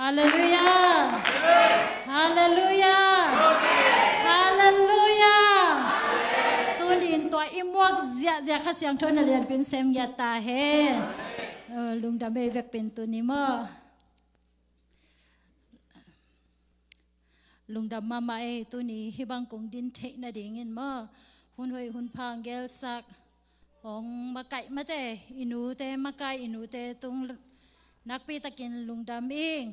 ฮาเลลูยาฮาเลลูยาฮาเลลูยาตัวนี้ตัวอิมวกเสียเสียข้าเสียงทนเรียนเป็นเซมยาตาเฮลุงดำเบยเวกเป็นตัวนี้มั่ลุงดบมาไหมตัวนี้ฮิบังกงดินเทคนาดิเงินมั่หุ่นห้อยหุ่นพังเกลสักของมาไก่มาเตอินูเตมาไก่อินูเตตรง nakpitakin lungdam ing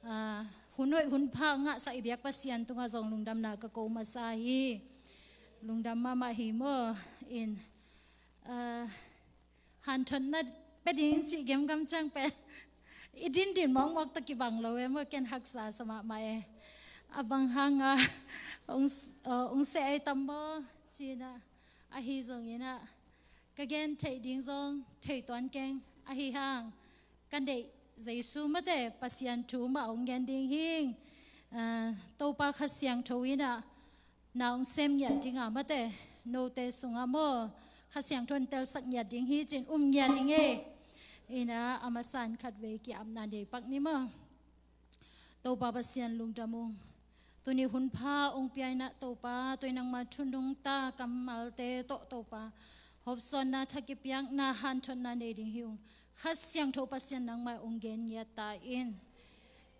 uh, hunoi hunpa nga sa ibiak pasian tunga zong lungdam na kako masahi lungdam mama himo in uh, ah, hanton na pedin chi gem gam chang pe idin din mong mok taki bang lo em ken haksa sama mai e. abang hanga ong ong ah, se ai tambo china a hi zong ina kagen thai ding zong thai toan keng a hi hang กันเดใจสูมาเดปัสยันถูมาองเงินดิ่งหิงอ่ตัวปาขัเสียงทวินะนาองเซมยัดดิ่งอามาเดโนเตสุงอามอขัเสียงทวนเตลสักยัดดิ่งหิจินอุ้มยัดดิ่งเออีนะอามาสันขัดเวกี้อัมนาเดปักนิมะตัวปาปัสยันลุงจามุงตัวนี้หุ่นผ้าองพ์เปียนะตัวปาตัวนางมาชุนดงตากำมัลเตโตตัวปา ฮอบสอนนาทักกิบยังนาฮันชนนาเดดิ่งหิง khasyang topasyan ng yata in.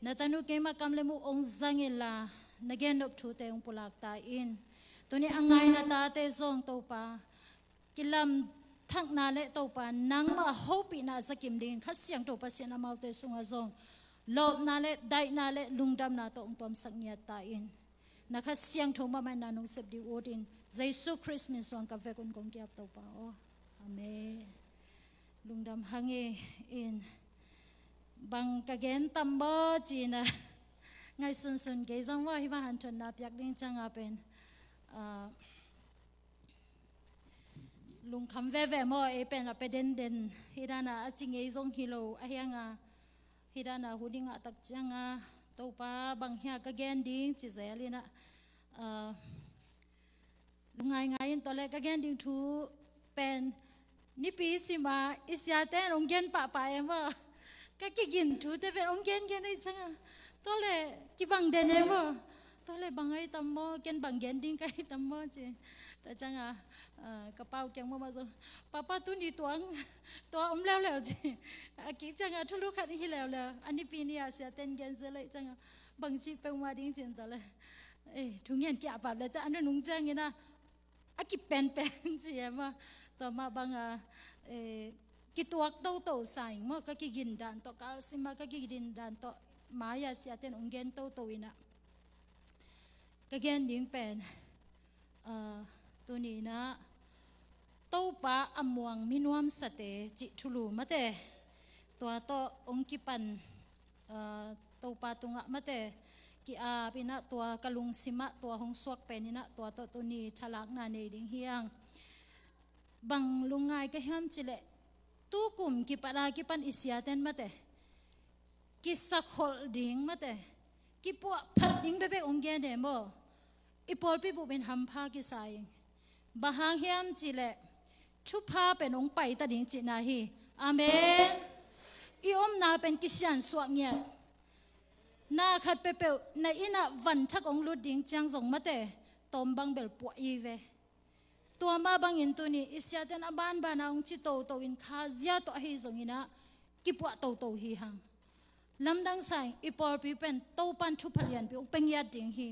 Natanu kay makamlemu ong zangila, nagenop tute yung in. Tuni angay na tate zong topa, kilam thang na le topa, nang mahopi na sa kimdin, khasyang topasyan na maute sunga zong. Loob na le, day na le, lungdam na to ang tuam sangyatain. Nakasiyang thoma man nanong sabdi odin, Jesus Christ min suang kavekon kong kiyap topa. Oh. Amen. lungdam hangi in bang kagen tambo china ngai sun sun ge jang wa hiwa han chon na pyak ding changa pen lung kham ve ve mo e pen a peden den hirana a ching e jong hilo a hianga hirana hudinga tak changa topa bang hia kagen ding chi zelina lungai ngai in tole gen ding thu pen ni pi si ma isya ten ong gen pa pa em wa ka ki gin thu te ve ong gen gen ai changa to le ki bang den em wa to le bang ai tam mo gen bang gen ding kai tam mo che ta changa ờ, ka pau kyang mo ma zo papa tu ni tuang to om leo leo che a ki changa thu lu khat hi leo leo ani pi ni asya ten gen ze le changa bang chi pe ma ding chen to le e thu ngen ki apap le ta anu nung chang na a ki pen pen chi em wa tama ba nga eh, kituak daw to saing mo kakigindan to kalsima kakigindan to maya si atin ungen to to ina kagyan ding pen uh, tunina to pa amuang minuam sate ci chulu mate to to ongkipan uh, to pa tunga mate ki a pina to kalung sima to hong suak penina to to tuni chalak na ne ding hiang บังลุงไงก็เห็นจิเลตู้กลุ่มกิปลากิปันอิสยาเตนมาเตกิสักหอลดิ่งมาเตกิปวพัดดิ่งเบเบองเกนเดมบอีพอลพี่บุเป็นหมพากิสายบงหางเห็นจิเลชุพาเป็นองไปตัดิ่งจินาฮีอาเมนอีอมนาเป็นกิสยนสวกเงียนาขัดเปเปในอินาวันทักองลุดดิ่งจังสงมาเตตอมบังเบลปวอีเว tua ma bangin tu ni isiaten aban ba na ung chito to in kha zia to hi zongina ki pu to to hi hang lam dang sai ipor pi pen to pan thu phalian pi ong pengya ding hi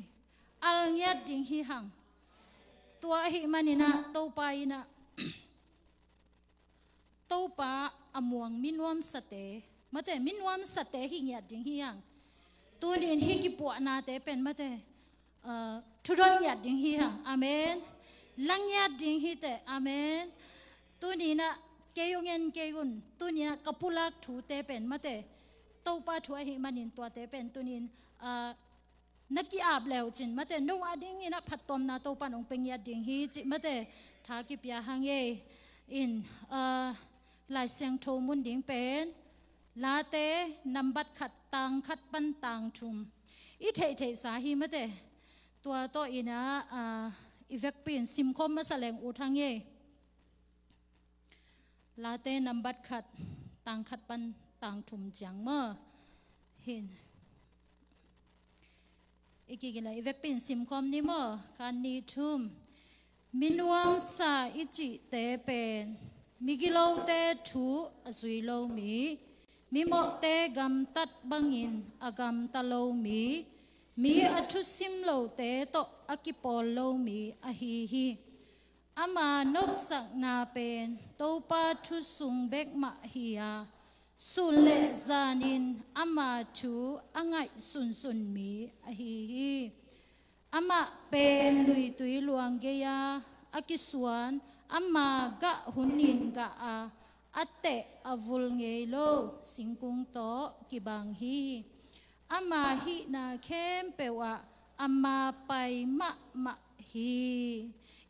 al nya ding hi hang tua hi manina to pa ina to pa amuang minwam sate mate minwam sate hi nya ding hi hang tu ni hi kipua na te pen mate uh, thu ron nya ding hi hang amen ลังยาดิ่งฮิตเอเมนตัวนี้นะเกยงเงินเกยุนตัวนี้นะกบุลักถูเตเป็นมาเตตปาถัวหิมันินตัวเตเป็นตัวนี้นักกีอาบเลวจินมาเตนอาดิ่งนะผัดตอมนาตปานองเป็นยาดิ่งฮิจิมาเตทากิปยาหังเยอินลายเสียงโทมุนดิ่งเป็นลาเตนำบัดขัดตังขัดปันตังชุมอิเทเทสาหิมาเตตัวโตอินะอ่าอีเวกปีนซิมคมมาแสดงอุทังเยลาเต้นำบัดขัดต่างขัดปันต่างถุมจังเมื่อเห็นอีกกี่ละอีเวกปีนซิมคมนี่เมื่อการนี้ทุมมินวังสาอิจิเตเป็นมิกิโลเตทูอสุยโลมีมิโมเตกัมตัดบังอินอกัมตะโลมี mi a thu sim lo te to a ki pol lo mi a hi hi ama nop sak na pen to pa thu sung bek ma hi a su le zanin ama thu angai sun sun mi a hi hi ama pen lui tui luang ge ya a ki suan ama ga hunin ga a ate avul ngei lo singkung to kibang bang hi อมาหินาเข้มเปวะอามาไปมะมะฮี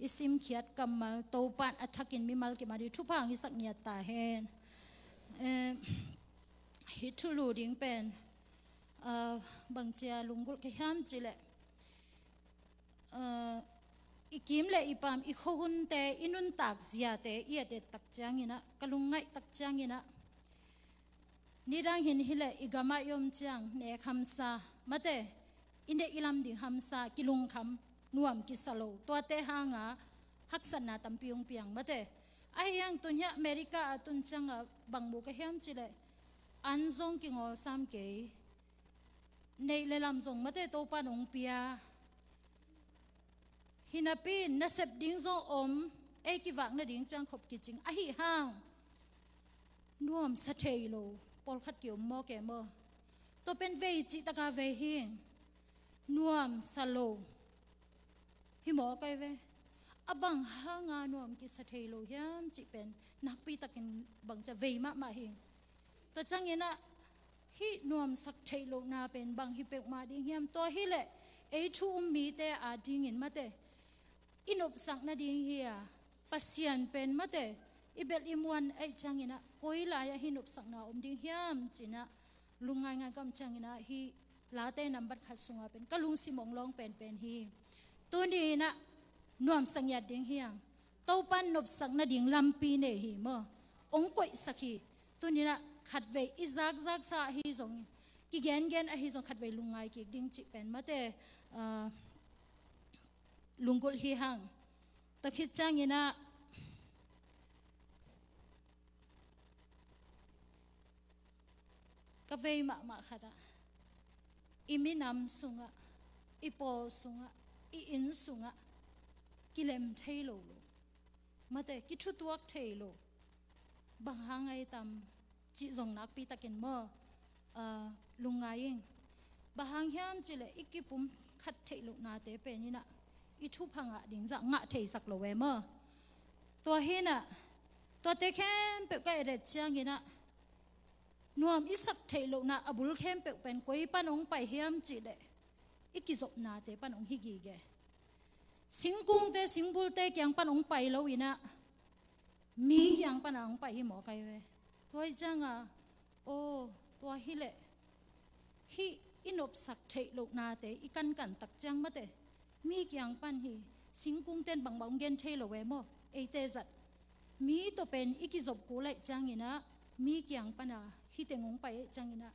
อิสิมเขียดกรมาโตปันอัฐกินมิมัลกิมาดีทุพังอิสักเนียตาเฮนฮิตุลูดิงเป็นบางเจียลุงกุลเหามจิเลอีกิมเลอีปามอีโคหุนเตอินุนตักเสียเตเอียเดตักจังยินะกลุงไงตักจังยินะ nirang hin hile igama yom chang ne khamsa mate inde ilam ding hamsa kilung kham nuam ki salo to te hanga haksan na tampiung piang mate ahiyang tunya america atun changa bangbu ka hiam chile anjong ki ngo sam ke nei le lam jong mate to pa nong pia hinapi nasep ding zo om e ki wak na ding chang khop ki ching ahi hang nuam sa thei lo ปลขัดเกี่ยวมอแก่มอตัวเป็นเวจิตกาเวหิงนวมสโลหิหมอไกเวอบังหางานวมกิสเทโลยามจิเป็นนักปีตะกินบังจะเวมามาหิงตัวจังเงนะฮินวมสักเทโลนาเป็นบังฮิเปกมาดิงยามตัวฮิเลเอชูมีแต่อาดิงินมาเตอินอบสักนาดิงเฮียปัสยันเป็นมาเตอิเบลอิมวันไอจังเงนะกุยลายหินุบสังนาอมดิ่งเฮียมจีนะลุงไงไงก็มจังนะฮีลาเต้นำบัดขัดสุงาเป็นก็ลุงสิมองลองเป็นเป็นฮีตัวนี้นะนวมสังยัดดิ่งเฮียงโตปันนบสังนาดิ่งลำปีเนฮีเมอองกุยสักฮีตัวนี้นะขัดเวอิซักซักสาฮีสงกิเกนเกนอฮีสงขัดเวลุงไงกิดิ่งจีเป็นมาเตลุงกุลฮีฮังแต่พิจังนี้นะ ka vei ma ma khada iminam sunga ipo sunga i in sunga kilem thailo lo mate ki thu tuak thailo bang hangai tam chi zong nak pi takin mo a lungaing bahang hiam chile ikipum khat thailo na te pe ni na i thu phanga ding za nga thei sak lo we mo to hina to te khem pe ka re chiang ina นวมิสักเทโลนาอบุลเข้มเป็นกวยปนองไปเฮียมจีเดอีกิจบนาเตปนองฮิกิเกสิงกุงเตสิงบุลเตกียงปนองไปแล้วินะมีกียงปานองไปฮิหมอไกเวตัวจังอ่ะโอ้ตัวฮิเลฮิอินอบสักเทโลนาเตอีกันกันตักจังมาเตมีกียงปนฮิสิงกุงเตนบังบังเกนเทโลเวโมเอเตจัดมีตัวเป็นอีกิจบกูไลจังอินะมีกียงปนาฮิตงองไปจังนะ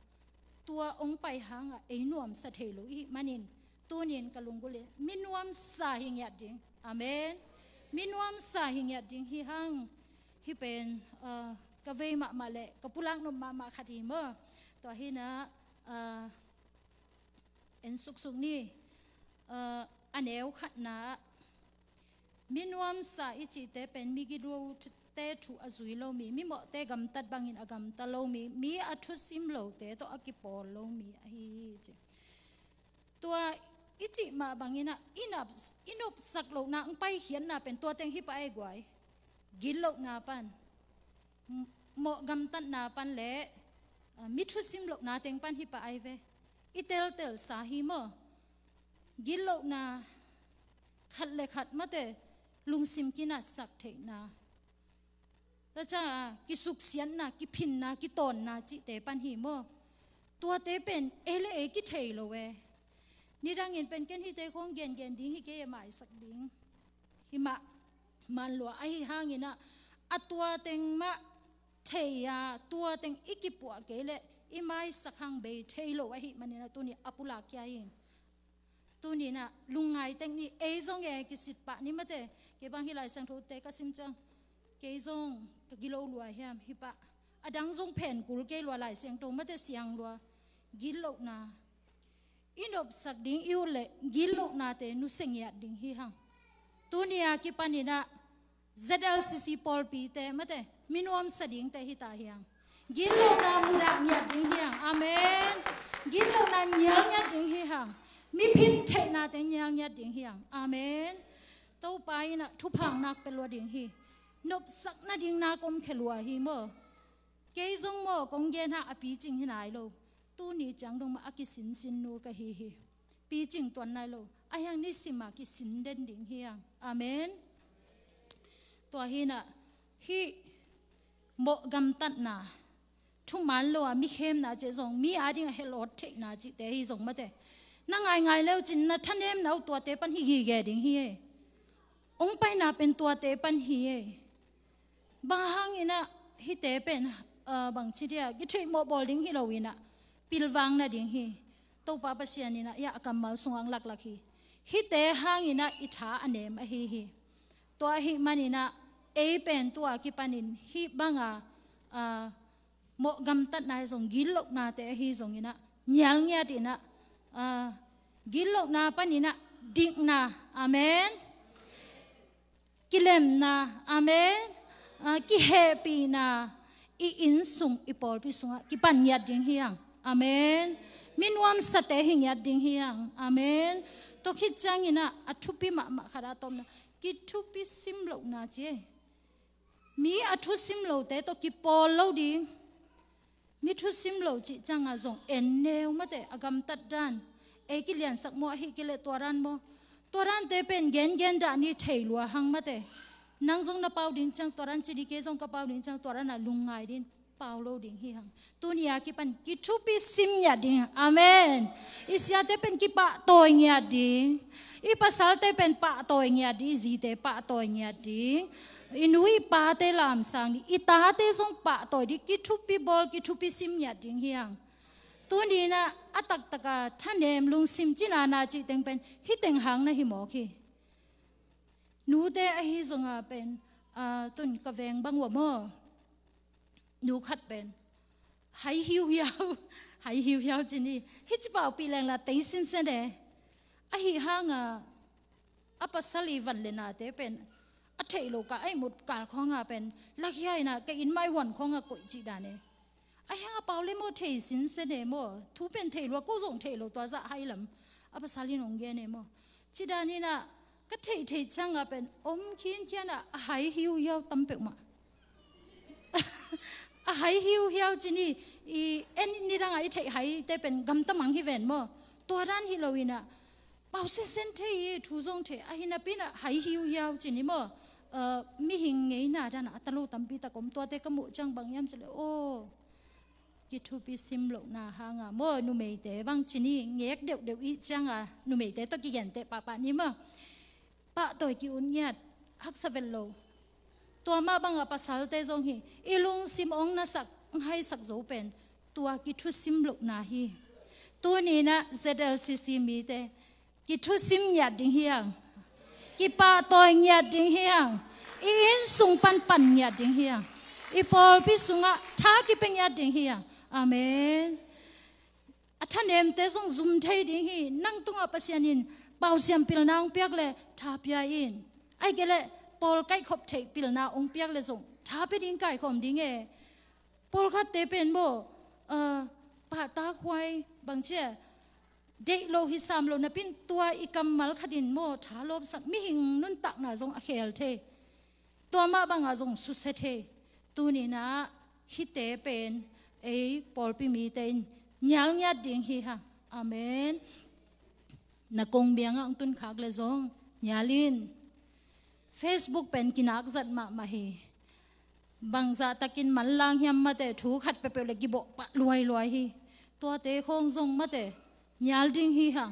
ตัวองไปหางอ่ะไอ้นวมสะเทโลอีมันินตัวนินกะลุงกุเลมินวมสาหิงยัดดิงอเมนมินวมสาหิงยัดดิงฮิหังฮิเป็นเอ่อกะเวมะมาเลกะปุลังนมมามาคดีเมอตัวฮินะเอ่อเอ็นสุกสุกนี่เอ่ออันเอวขัดนะมินวมสาอิจิเตเป็นมิกิโรตะถูอาศุยลมีมีหมอเตะกำตัดบางินอกำตะลมีมีอัฐุสิมโลเตะต่ออกิปอลมีอะฮีจิตัวอิจิมาบางินะอินับอินุบสักโลนางไปเขียนนาเป็นตัวเต็งฮิปไอ้กวยกินโลนาปันหมอกำตัดนาปันเละมิทุสิมโลนาเต็งปันฮิปไอเวอิเตลเตลสาหิมกินโลนาขัดเลขัดมาเตลุงซิมกินาสักเทนาแล้วจ้ากิสุกเสียนนะกิพินนะกิตนนะจิเตปันหิโมตัวเตเป็นเอเลเอกิเทโลเวนี่ดังเห็นเป็นเกณฑ์ที่เตคงเย็นเย็นดิ้งฮิเกยหมายสักดิ้งหิมะมันหลัวไอหห้างเงินะอตัวเต็งมะเทียตัวเต็งอีกิปัวเกเลอีไม้สักหังเบเทโลเวหิมันนี่นะตัวนี้อปุลากยเยินตัวนี้นะลุงไงเต็งนี่เอซงเอกิสิปะนี่มาเตเกบางฮิไลสังทุเตกสิมจังเกซงกิโลลัวเฮมฮิปะอดังจงแผ่นกุลเกลัวหลายเสียงตรงไม่ต่เสียงลัวกิโลนาอินอบสักดิ้งอิวเลกิโลนาเตนุเสียงยัดดิ้งฮิหังตุนียกิปันินะ ZLCC พอลปีเตไม่แต่มินวมสัดิ้งเตฮิตาเฮียง กิโลนามุระยัดดิ้งเฮียงอเมนกิโลนาเนียงยัดดิ้งฮิยังมิพินเทนาเตเนียงยัดดิ้งเฮียงอเมนตัวไปนะทุพังนักเป็นลัวดิ้งฮีนบสักนาดิงนากมเขลัวหีมมเกยจงโมกงเย็นหาอปีจิงหินายโลตู้นี้จังดงมาอักิสินสินนูกะฮีฮีปีจิงตัวนายโลอายังนิสิมากิสินเด่นดิ่งเฮียงอเมนตัวฮีน่ะฮีโมกำตัดนาทุมันโลมิเข้มนาเจจงมีอาดิงเฮลอดเทคนาจิเตฮีจงมาเตนั่งไงไงแล้วจินนะท่านเอ็มเอาตัวเตปันฮีเีแกดิ่งเฮียองไปนาเป็นตัวเตปันฮีเอ bang hang ina hi te pen bang chi dia gi thui mo bowling hi lo ina pil wang na ding hi to pa pa sian ina ya kam mal sungang lak lak hi hi te hang ina i tha anem a hi hi to hi ina e pen to ki panin hi banga mo gam tat na zong gil lok na te hi zong ina nyal nya ti na gil lok na panina ding na amen kilem na amen Ờ, ki happy na i in sum i pol pi sunga ki pan yat ding hiang amen min wam sa te hing yat ding hiang amen to khi chang ina a thu pi ma ma khara tom na ki thu pi sim lo na che mi a thu sim lo te to ki pol lo ding mi thu sim lo chi chang a zong en ne ma te agam tat dan e ki lian sak mo hi ki le toran mo ran te pen gen gen da ni thei lo hang ma te nang zong na pau din chang toran chi di ke zong ka pau din chang toran na lungai din pau lo ding hi hang tu ni a ki pan ki thu pi sim ya ding amen is ya te pen ki pa to nya ding i pasal te pen pa to nya di zi te pa to nya ding inui pa te lam sang ni ita te zong pa to di ki thu pi bol ki thu pi sim ya ding hi hang tu ni na atak taka thanem lung sim china na na chi teng pen hi teng hang na hi mo ki นูเตอฮิสงาเป็นต้นกระแวงบังวะมอนูคัดเป็นหายหิวยาวหายหิวยาวจินี่ฮิจเป่าปีแรงละเตยงสินเสนเดอฮิห่างอ่ะอปัสลีวันเลนาเตเป็นอัฐิโลกะไอหมดการข้องอ่ะเป็นลักยายนะกอินไม่หวนข้องอ่ะกุจิดานเนไอฮห่าเป่าเลมอเทสินเสนเดมอทุเป็นเทโลกูสงเทโลตัวจะให้ลำอปัสลีนองเยเนมอจิดานี่นะ cái thị thị chăng à bên ôm kiến kiến à hãy hiu yêu tâm bệnh mà à hãy hiu yêu chỉ ni i en ni rằng ai thấy hãy tế bên gầm tâm mang hi ven mà tua ran hi lâu ina bao sen sen thế thu dung thế à hi na bên à hãy hiu yêu chỉ ni mà mi hình ngay na ra na talo tâm bi ta cũng tua tế cái mũ chăng bằng em chứ, là ô ki thu bi sim lộ na ha nga mo nu thế, te bang chini ngek deu deu i chăng à, nu mei thế, to ki gen te pa pa ni ma pa toy ki unyat hak sa velo tua ma banga pasal te zong hi ilung sim ong na sak ngai sak zo pen tua ki thu sim lok na hi tu ni na zlcc mi te ki thu sim ya ding hiang ki pa toy nya ding hiang i in sung pan pan nya ding hiang i pol pi sunga tha ki peng ya ding hiang amen athanem te zong zum thei ding hi nang tunga pasianin เป่าเสียมปิลนาองเปียกเลยทาเปียอินไอ้เกลปอลไก่ขบเทปิลนาองเปียกเลยส่งทาไปดิ้งไก่ขมดิ้งเอปอลคัดเตเป็นบ่เอ่อปาตาควายบางเชื่อเดโลฮิสามโลนัเปินตัวอีกำมัลคดินโมทาลบสักมิหิงนุนตักนารงอเคลเทตัวมาบังอารงสุเซเทตัวนี้นะฮิเตเป็นไอ้ปอลปิมีเตนยัลยัดดิ้งฮิฮะอเมนนักองเบียงอ่ตุนขากเลยงยาลิน Facebook เป็นกินักจัดมามาฮบางจาตะกินมันลางยำมมาแต่ถูกขัดไปเปลกีบอกปะรวยลวยฮตัวเตะคงทงมาแต่ยาลดิงฮีฮัง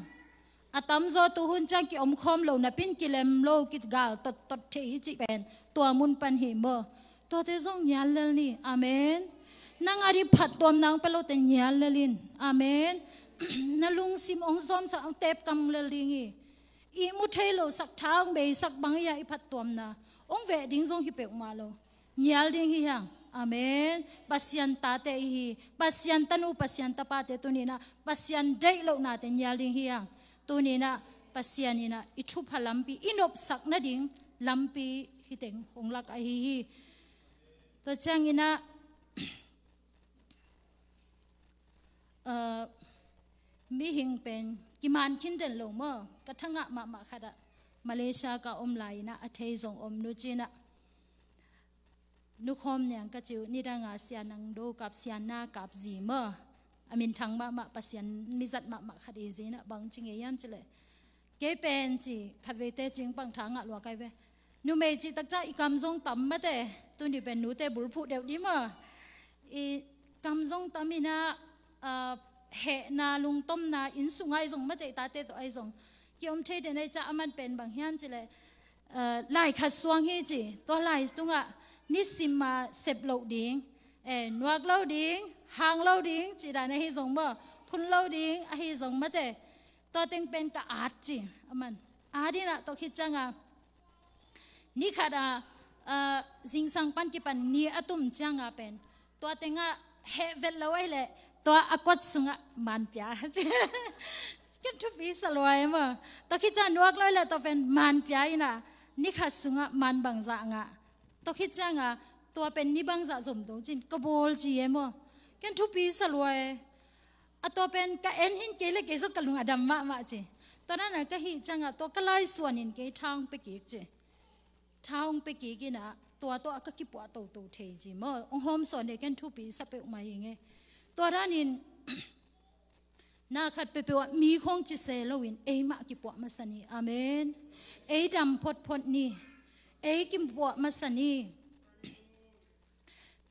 อาตามโซตุหุนจังกิอมคอมเหล่านับินกิเลมโลกิดกาลตดตดเทีจิเป็นตัวมุนปันหิมอตัวเตะทงยาลเลนี่อเมนนางอาริผัดตัวนางเปโลแต่ยาลเลลินอเมน na lung sim ong zom sa ong tep kam la lingi i mu thei lo sak thang be sak bang ya i phat tuam na ong ve ding zong hi pek ma lo nyal ding hi hang Amen. Pasyan tate ihi. Pasyan tanu, pasyan tapate. Tunina, pasyan day lo natin. Yaling hiyang. Tunina, pasyan ina. Itrupa lampi. Inopsak na ding lampi hiteng. Honglak ahihi. To chang ina, มีหิงเป็นกิมานคินเดนลงเมื่อกระทั่งมามาขดะมาเลเซียก็อมไลน์นะอเทยสงอมนุจินะนุคมเนี่ยก็จิวนี่ดังอาเซียนังดูกับเซียนากับจีเมื่ออามินทังมามาปัสยันมิจัดมามาคดีจีนะบางจิงยันจิเลยเกเป็นจีขัดเวเตจิงบางทางอะหลวงไกเวนูเมจิตักจ้าอีกำจงต่ำมาแต่ตุนี่เป็นนูเต่บุรพูเดียวดีมั้ออีกำทรงต่ำมีนะอ่เหนาลุงต้มนาอินสุงไอ้ทรงไม่ได้ตาเตะตัวไอ้ทรงกี่ยมเทยเดนไอ้จ้ามันเป็นบางเฮียนจีเลยไล่ขัดสวงเฮจีตัวไล่ตุงอ่ะนิสิมาเสพโลดิงเอ๋นวกเลดิงหางโลดิงจีได้ในเฮทรงบ่พุนโลดิงไอ้เฮทงไม่เดตัวเต็งเป็นกะอาจีอามันอาดีน่ะตัวคิดจังอ่ะนี่ขัดอ่ะจิงสังปันกี่ปันนี่อะตุ้มจังอ่ะเป็นตัวเต็งอ่ะเหฮเวลลาไอ้เลยตัวอกดสุงะมันเปียกันทุปีสลวยมั้งตัวคิดจะนวกเลยแหละตัวเป็นมันเปียนะนี่ค่ะสุงะมันบางจางอ่ะตัวคิดจะงะตัวเป็นนี่บางจงสมตุจริงกบลจีเอ็มกันทุปีสลวยอะตัวเป็นกะเอ็นหินเกลเกสุกลุงอดัมมะมาจีตอนนั้นก็หิจังอ่ะตัวก็ไล่ส่วนหินเกทางไปกีกจีทางไปเกีกินะตัวตัวก็คิดปวดตัวตัวเทจีมั้งองค์โฮมส่วนเด็กกันทุบีสับไปกมาอย่างเงี้ยตัวร้านินนาขัดเปเปวมีคงจิเซลวิน เอมากิปวมาสนี อเมนเอดำพดพดนีเอกิมปวมาสนี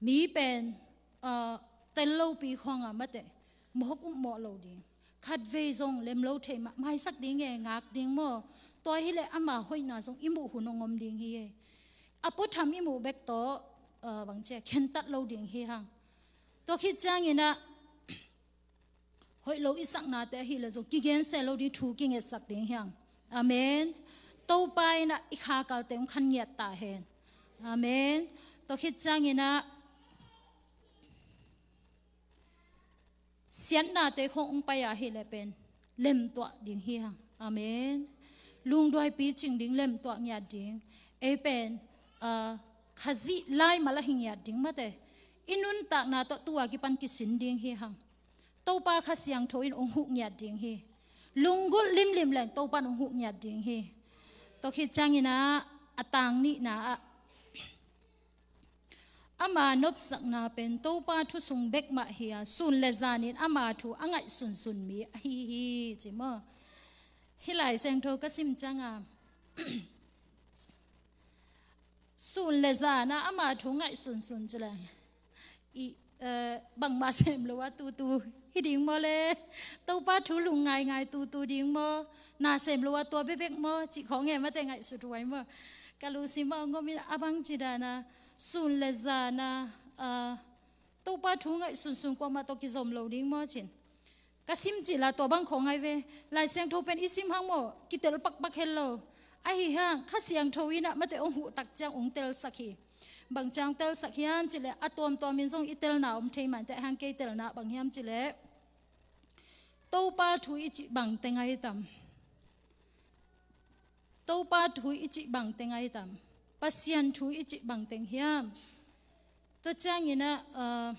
มีเป็นเอ่อเตลโลปีคงอ่ะมาเตะมหกุมหมอลดีขัดเวซงเลมโลเทมาไม่สักดิ้งเงงักดิ้งมอตัวฮิเลอามาห้อยนาซงอิมุหุนงอมดิ้งเฮอปุทำอิมุเบกโตเอ่อบางเจเข็นตัดโลดิ้งเฮฮังตัวคิดจ้างอยินะเฮ้ยเราอิสักนาแต่ฮิเรจงกิเกนเซเราดีถูกิเงสักเดียงยังอเมนตไปนะอิคากาเตงขันเงียดตาเห็นอเมนตัวคิดจ้างอยินะเสียนนาแต่คงองไปอาฮิเลเป็นเล่มตัวดิ่งเฮียงอเมน ลุงด้วยปีจิงดิ่งเล่มตัวเงียดดิ่งเอเป็นอ่าขจิไล่มาละหิงเงียดดิ่งมาเต inun tak na to tua ki pan ki sin ding hi hang to pa kha siang tho in ong huk nya ding hi lungul lim lim lang to pan ong huk nya ding hi to khi changina atang ni na ama nop sak na pen to pa thu sung bek ma hi sun le zanin ama thu angai sun sun mi hi hi chi ma hi lai sang tho ka sim changa sun le zana ama thu ngai sun sun chi lai i ờ, bằng mà xem lo tu tu hi ding mo le tàu pa chú lùng ngày ngày tu tu ding mo na xem lo tu bé bé mo chỉ khó nghe mà tên ngày sụt vậy mo kalu si mo ngô mi abang chỉ đà na sun le za na tàu pa chú ngày sun sun qua mà tàu kia zom lo ding mo chín cái sim chỉ là tàu băng khó ngay về lại xem thâu pen isim hang mo kitel pak pak hello ai hi ha khá xem thâu mà tên ông hụ tắc trang ông tel sakhi bằng trang tel sak hiam chỉ lệ atom to min zong itel na om thei man te hang cây tel na bằng hiam chỉ lệ tàu pa thu i chỉ bằng te ai tam tàu pa thu i chỉ bằng te ngai tam pasian thu i chỉ bằng teng hiam to chang ina uh, ờ,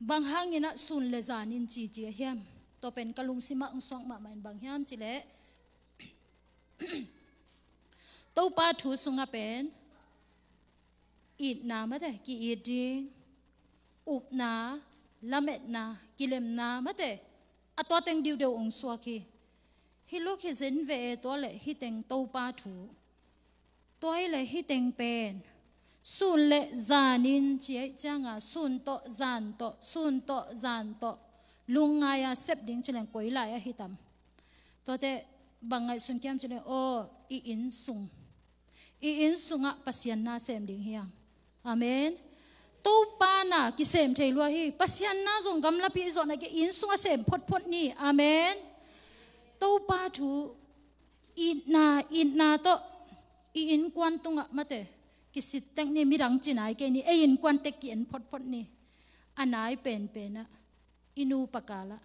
bằng hang là sun le zan in chi chi hiam to pen kalung sima ang swang ma man bang hiam chile to pa thu sunga pen ít na mà thế kí ít đi up na làm lamet na kilem na mà thế à to tiếng điều đều ông xóa kí hi lúc hi dính về to lệ hi tiếng tàu ba thủ tôi lệ hi tiếng pen sun lệ in chế chăng à sun to zan to sun to zan to lung ngay à xếp đỉnh chỉ là quấy lại à hi tam to thế bằng ngay sun kiam chỉ là ô ý in sung ý in sung à pasian na xem đỉnh hiang Amen. Tu pana kisem thei lua hi pasian na zong gam la pi zo na ke in sunga sem phot phot ni. Amen. Tu pa thu in na in na to i in kwan tunga mate kisit tang ni mirang chinai ke ni e in kwan te ki en phot phot ni. Anai pen pena inu pakala.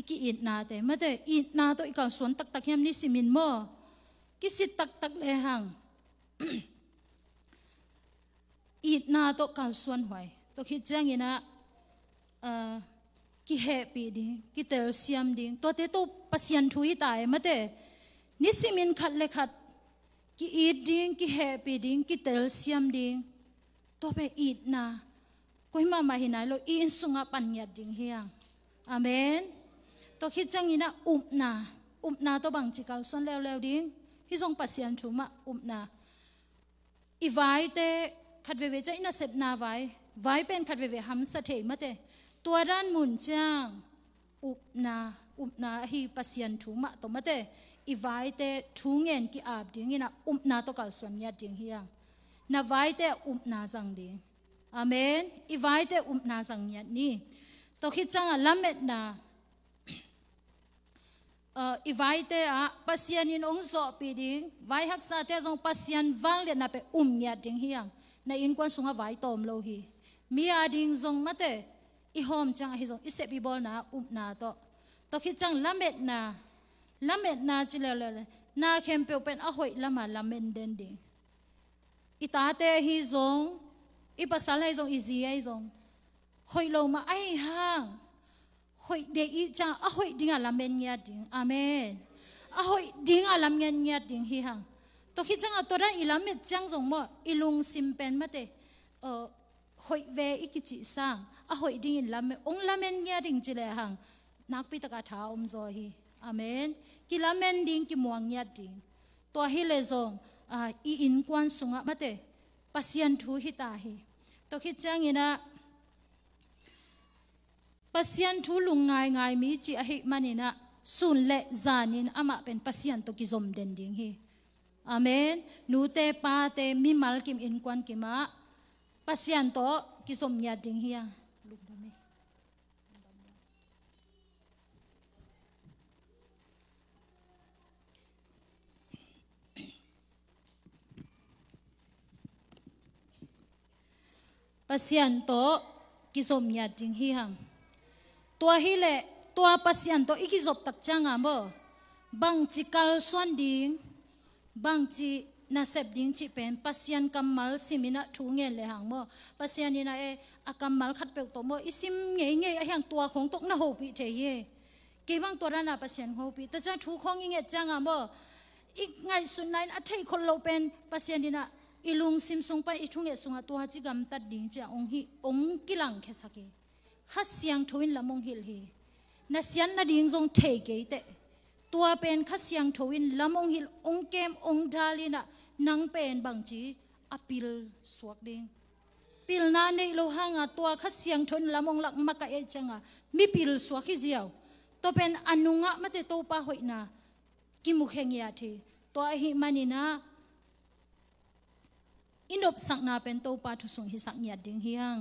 Iki in na te mate in na to ikal suan tak tak yam ni simin mo. Kisit tak tak le hang. ít na to kan suan hoài to khi chang ina à ờ, ki happy đi ki tel siam đi to te to pasian thui tai mà thế, ni simin khát le khát, ki ít đi ki happy đi ki tel siam đi to về ít na koi ma ma hinai lo i in sunga pan nyat ding hiang amen to khi chang ina um na um na to bang chikal son leo leo ding hi jong pasian thu ma um na i vai te ขัดเวเวจะอินาเซบนาไว้ไว้เป็นขัดเวเวหัมสเทมาเตตัวด้านมุนจ้างอุบนาอุบนาฮีปัสยันถูมาตมาเตอีไว้เตถูเงินกี่อาบดิ่งนะอุบนาตกัลสวมยาดิ่งเฮียงนาไว้เตอุบนาสังดิ่งอเมนอีไว้เตอุบนาสังยานี่ตคิดจังอะละเม็ดนาอีไว้เตอะปัสยันอินองโซปีดิ่งไว้หักซาเตจงปัสยันวังเลนาเปอุปยาดิ่งเฮียง na in kwan sunga vai tom lo hi mi a ding zong mate i hom chang hi zong i se bi bol na up na to to khi chang lamet na lamet na chi le le na khem pe pen a hoi lama lamen den ding i ta te hi zong i pasal hai zong i zi ai zong hoi lo ma ai hang hoi de i chang a hoi dinga lamen nya ding amen a hoi dinga lamen nya ding hi hang ตัวคิดจังเอาตัวนั้นอีลามิดจังตรงมออีลุงซิมเป็นมาเตเอ่อหอยเวอีกิจิสังอ่ะหอยดิ่งลามองลาเมนเนี่ยดิ่งจิเลหังนักพิตกาถาอมโซฮีอาเมนกิลาเมนดิ่งกิมวงเนี่ยดิ่งตัวฮิเลซงอ่าอีอินกวนสุงะมาเตปัสยันทูฮิตาฮีตัวคิดจังอีนะปัสยันทูลุงง่ายง่ายมีจิอหิมันินะสุนเละจานินอามาเป็นปัสยันตุกิจอมเดนดิ่งฮี amen nu te pa te mi mal kim in kwan kima pasian to kisom nya ding hiya pasian to kisom nya ding hi hang tua hi le tua pasian to ikizop tak changa mo bang chikal suan ding บางจีนาเสพดิ้งจีเป็นปัสยันกำมมัลสิมินะทูเงินเลยหางโมปัสยันนี่นะเออากำมัลขัดเปลกตัวโมอิซิมเงยเงยไอห่างตัวของตกนาหูปีเจียกี่ยวบางตัวนั้นนะปัสยันหูปีแต่จะทูของเงยจังอ่ะโมอีกไงสุดนัยนัทัฐิคนเราเป็นปัสยันนีนะอิลุงซิมสงไปอิทุ่งเอสุงตัวจิกมตัดดิ้งจะองฮีองกิลังแค่สักเกข้าเสียงทวินละมงหิลฮีนาเสียนนาดิ้งจงเทเกยเต tua pen kha siang thoin lamong hil ongkem ongdalina nang pen bang chi apil suak ding pil na nei lo hanga tua kha siang thon lamong lak maka e changa mi pil suak hi jiao to pen anunga mate to pa hoina ki mu kheng ya thi to hi manina inop sang na pen to pa thu sung hi sang ya ding hiang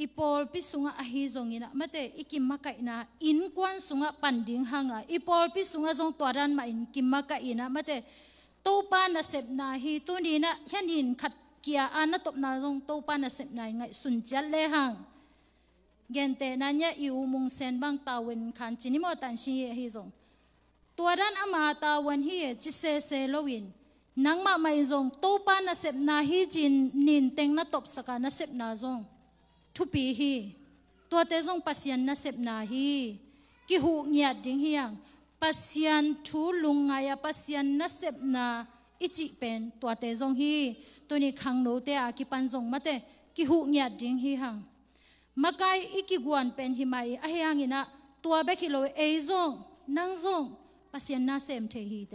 ipol pi sunga ahi zong ina mate ikim ka ina in kwan sunga panding hanga ipol pi sunga zong toran ma in kimma ka ina mate to pa na sep na hi tu ni na hian in khat kia ana top na zong to pa na sep na ngai sun chal le hang gen te na nya i u mung sen bang ta wen khan chini mo tan shi hi zong toran ama ta wen hi chi se se lowin nang ma mai zong to pa na sep na hi jin nin teng na top saka na sep na zong ทุปีฮีตัวเตซงปัสยานนะเสบนาฮีกิหูเงียดิ้งเฮียงปัสยานทูลุงไงปัสยานนะเสบนาอิจิเป็นตัวเตซงฮีตัวนี้ขังโนเตอากิปันซงมาเตกิหูเงียดิ้งฮียังมาไกอีกิกวนเป็นหิมาออะเฮียงอินะตัวเบคิโลเอซงนังซงปัสยานนะเสมเทฮีเต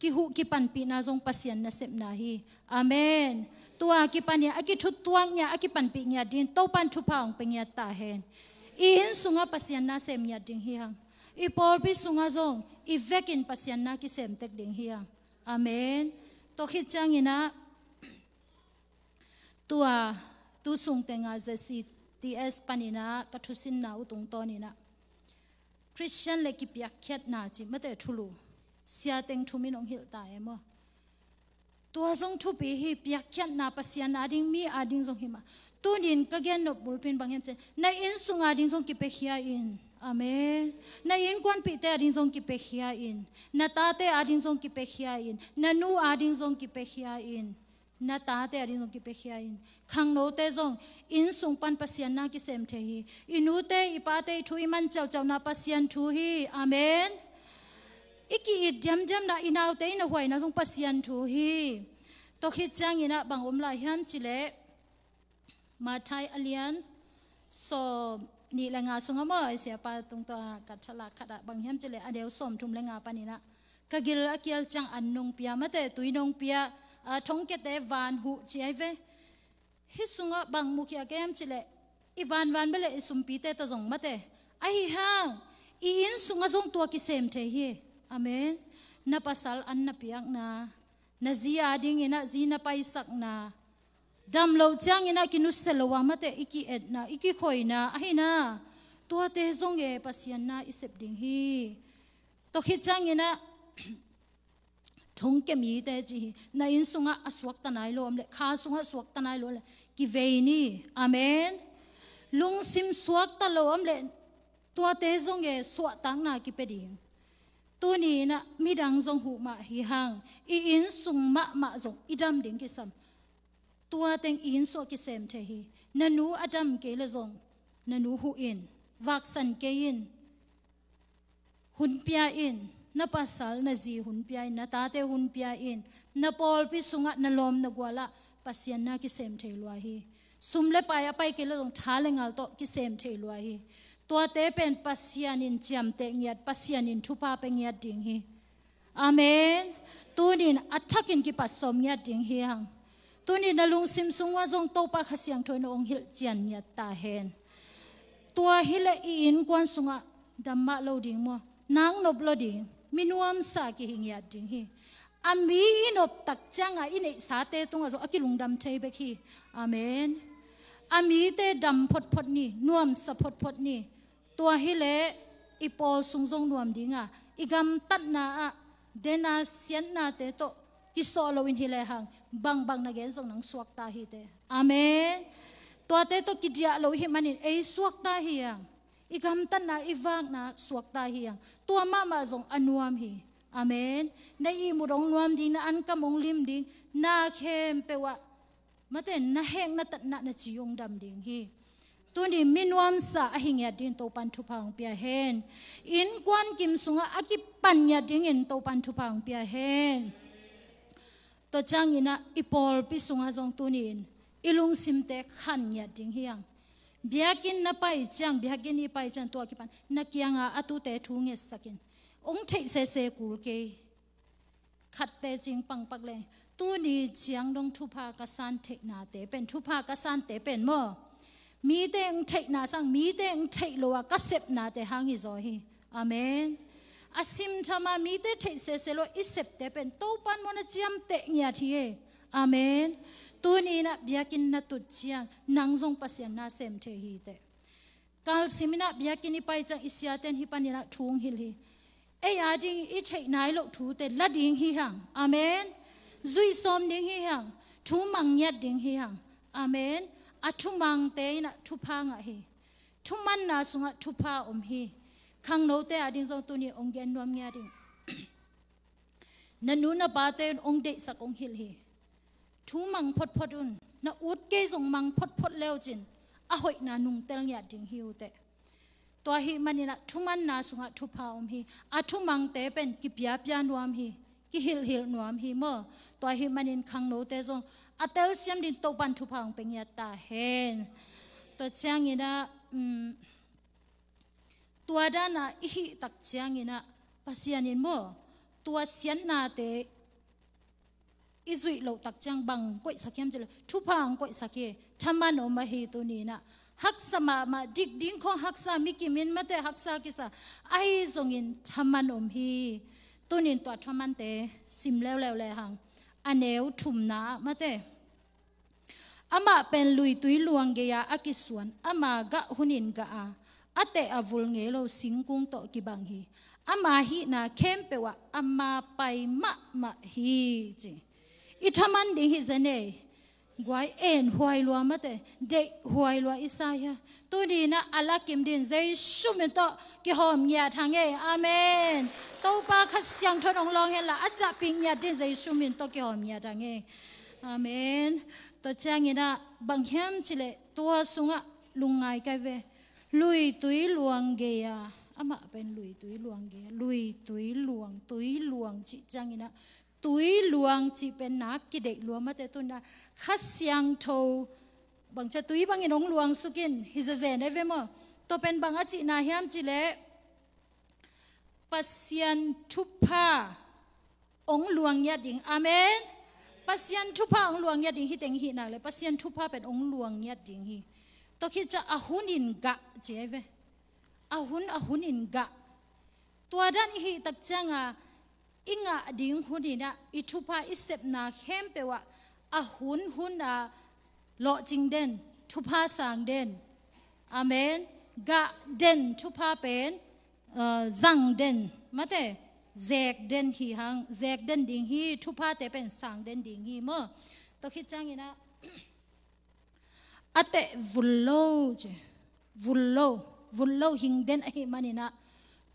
กิหูกิปันปีนาซงปัสยานนะเสบนาฮีอเมน tua ki ya aki thu tuang nya aki pan pi nya din to pan thu phang pe nya ta hen i hin sunga pasian na sem nya ding hi hang i por bi sunga zong i vekin pasian na ki sem tek ding hi hang amen to khit chang ina tua tu sung te nga ze si ts panina ka thu sin na u tung ton ina christian le ki piak khet na chi mate thulu sia teng thumin ong hil ta emo tua zong thu pe hi pia khyat na pasian na ding mi a ding zong hi ma tu nin ka gen no bulpin bang hen che na in sunga ding zong ki pe khia in amen na in kwan pe te ading zong ki pe khia in na ta te ading zong ki pe khia in na nu ading zong ki pe khia in na ta te ari no ki pe khia in khang no te zong in sung pan pasian na ki sem the hi inu te ipa te thu iman chau chau na pasian thu hi amen iki i jam jam na inaw te na huai na jong pasian thu hi to khi chang ina bang om la hian chile ma thai alian so ni la nga sunga ma e sia pa tung to ka chala khada bang hiam chile adeu som thum la nga panina ka gil akial chang nong pia mate tuinong pia thong ke te van hu chai ve hi sunga bang mu mukhya kem chile ivan van bele isum pi te to jong mate ai ha, i in sunga jong tua ki sem the hi Amen. Na pasal an na piak na. Na zia ding ina zina paisak na. Dam lo chang ina kinuste lo wamate iki et na iki khoi na na, Tua te zong e pasian na isep ding hi. To chang ina thong kem yi te chi na in sunga aswak tanai lo amle kha sunga swak tanai lo le ki veini. Amen. Lung sim swak ta lo amle tua te zong e swak tang na ki peding. ตัวนี้นะมีดังทรงหูมาหิฮังอีอินสุงมะมารงอีดำดิ่งกิสัมตัวเต็งอินสวกิเซมเทหีนันูอดัมเกลรงนันูหูอินวักสันเกยินหุนพิยอินนปัสสลนจีหุนพิยอินนตาเตหุนพิยอินนปอลพิสุงะนลมนกวาละปัสยานากิเซมเทลวาฮีสุมเลไปาไปเกลรงท้าเลงาลโตกิเซมเทลวาฮีตัวเตเป็นปัสยานินจำเตงเงียดปัสยานินทุพาเป็นเงียดดิ่งฮีอเมนตัวนินอัตักินกิปัสสมเงียดดิ่งฮีฮังตัวนินนลุงซิมซุงว่าจงโตปะขเสียงทวยนองฮิลเจียนเงียดตาเฮนตัวฮิเลอีินกวนสุงะดัมมะโลดิ่งมัวนางนบโลดิ่งมินวมสากิหิงเงียดดิ่งฮีอามีอินอบตักจังอ่ะอินสาเตตุงอ่ะจงอกิลุงดัำเทเบคีอเมนอามีเตดัมพดพดนี่นวมสะพดพดนี่ tua hi le ipo sungjong nuam dinga igam tat na a dena sian na te to ki so lo in hi le hang bang bang na gen song nang suak ta hi te amen tua te to ki dia lo hi manin e suak ta hi yang igam tat na iwak na suak ta hi yang tua ma ma zong anuam hi amen nei i mu rong nuam ding na an ka mong lim ding na khem pe wa mate na heng na tat na na chi yong dam ding hi ตัวนี้มินวามสาหิงยาดินตัวปันทุพังเปียเฮนอินกวนกิมสุงะอากิปันยาดิ่งินตัวปันทุพังเปียเฮนตัวจังอินะอิปอลพิสุงะจงตัวนี้อิลุงซิมเตขันยาดิ่งเฮียงบียกินนับไปจังบียกินนีบไปจังตัวอกิปันนักยังอาตุเตทุงเอสักินองเทเซเซกูลเกย์ขัดเตจิงปังปักเลยตัวนี้จังดงทุพากสันเทนาเตเป็นทุพากสันเตเป็นเม่อมีเตงเทนาสังมีเตงเทลัวก็เสพนาแต่หางิโซฮีอาเมนอาซิมทามามีเตเทเสเซัวอิเสพเตเป็นตู้ปันมนจิมเตเนียทีเออาเมนตัวนี้นะเบียกินนัตุจียงนางทรงปัสยานาเซมเทฮีเตกาลสิมินะเบียกินไปจังอิสยาเตนฮิปันิักทวงฮิลฮีเอ้ยอาดิงอิเทนายโลทูเตละดิงฮิฮังอาเมนจุยซอมดิงฮิฮังทูมังยัดดิงฮิฮังอาเมนอาทุมังเตนะทุพังอ่ะฮทุมันนาสุงะทุพาอมฮขังโนเตอดินทงตุนีองเกนนวมยาดิงนันนูนบาเตนองเดสักองฮิลฮีทุมังพดพดุนนาอุดเกยสงมังพดพดเลวจินอหอยนานุงเตลยาดิงฮิวเตตัวฮิมันนี่นะทุมันนาสุงะทุพาอมฮอาทุมังเตเป็นกิบยาปยานวมฮี ki hil hil nuam hi mo to hi manin khang no te zo atel siam din to pan thu phang peng ya ta hen to chang ina um tua da na hi tak chang ina pasian in mo tua sian na te izui lo tak chang bang koi sakyam jelo thu phang koi sakie, thama no ma hi tu ni na haksa ma ma dik ding kho haksa mi ki min mate haksa kisa ai zongin thaman om hi ตุนินตัวทมันเตซิมเลวเลวเลหังอันเอวถุมนามาเตอามาเป็นลุยตุยลวงเกียอากิสวนอามากะหุนินกะอาอาเตอาวุลเงโลสิงกุงโตกิบังฮีอามาฮีนาเข้มเปวะอามาไปมะมะฮีจิอิทามันดิฮิเจเน wai en huai lua mate de huai lua isaya tu ni na ala kim din zai sumin to ki hom nya thang e amen to pa kha siang thon ong long hela acha ping nya din zai sumin to ki hom nya thang e amen to chang ina bang hem chile tua sunga lungai kai ve lui tui luang ge ya ama pen lui tui luang ge lui tui luang tui luang chi chang ina ตุยหลวงจีเป็นนักกิเด็กหลวงมาแต่ตุนดาขัดเสียงโทบางจะตุยบางอินงหลวงสุกินฮิจเจนได้เวมอตัวเป็นบางอจินาเฮมจิเลปัสยันทุพาองหลวงยาดิงอเมนปัสยันทุพาองหลวงยาดิงฮิเตงฮินาเลยปัสยันทุพาเป็นองหลวงยาดิงฮิตัวคิดจะอาหุนินกะเจเวอาหุนอาหุนินกะตัวด้านฮิตักจังอ่ะอิงอดิงหุนีนะอิทุพาอิเสบนาเข้มเปวะอะหุนหุนนาโลจิงเดนทุพาสังเดนอเมนกะเดนทุพาเป็นเอ่อจังเดนมาเตแจกเดนฮีหังแจกเดนดิงฮีทุพาเตเป็นสังเดนดิงฮีเมื่อต้องคิดจังงินะอัตเตวุลโลจวุลโลวุลโลหิงเดนไอ้มันนี่นะ